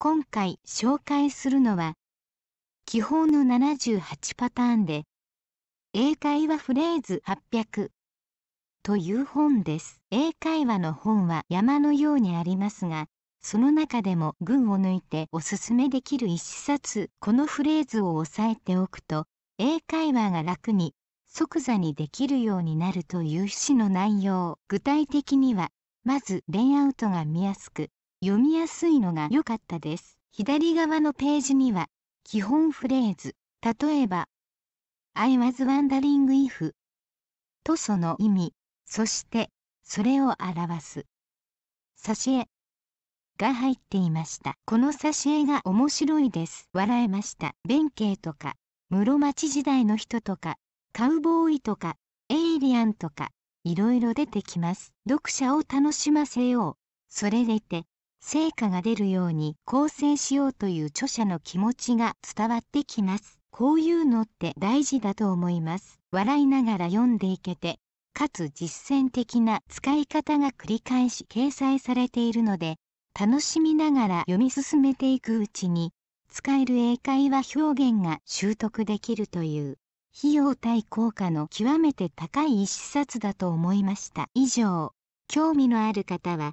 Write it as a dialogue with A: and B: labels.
A: 今回紹介するのは基本の78パターンで英会話フレーズ800という本です英会話の本は山のようにありますがその中でも群を抜いておすすめできる一冊このフレーズを押さえておくと英会話が楽に即座にできるようになるという趣旨の内容具体的にはまずレイアウトが見やすく読みやすいのが良かったです。左側のページには、基本フレーズ、例えば、I was wondering if とその意味、そしてそれを表す。挿絵が入っていました。この挿絵が面白いです。笑えました。弁慶とか、室町時代の人とか、カウボーイとか、エイリアンとか、いろいろ出てきます。読者を楽しませよう。それでいて、成果が出るように構成しようという著者の気持ちが伝わってきます。こういうのって大事だと思います。笑いながら読んでいけて、かつ実践的な使い方が繰り返し掲載されているので、楽しみながら読み進めていくうちに、使える英会話表現が習得できるという、費用対効果の極めて高い一冊だと思いました。以上、興味のある方は、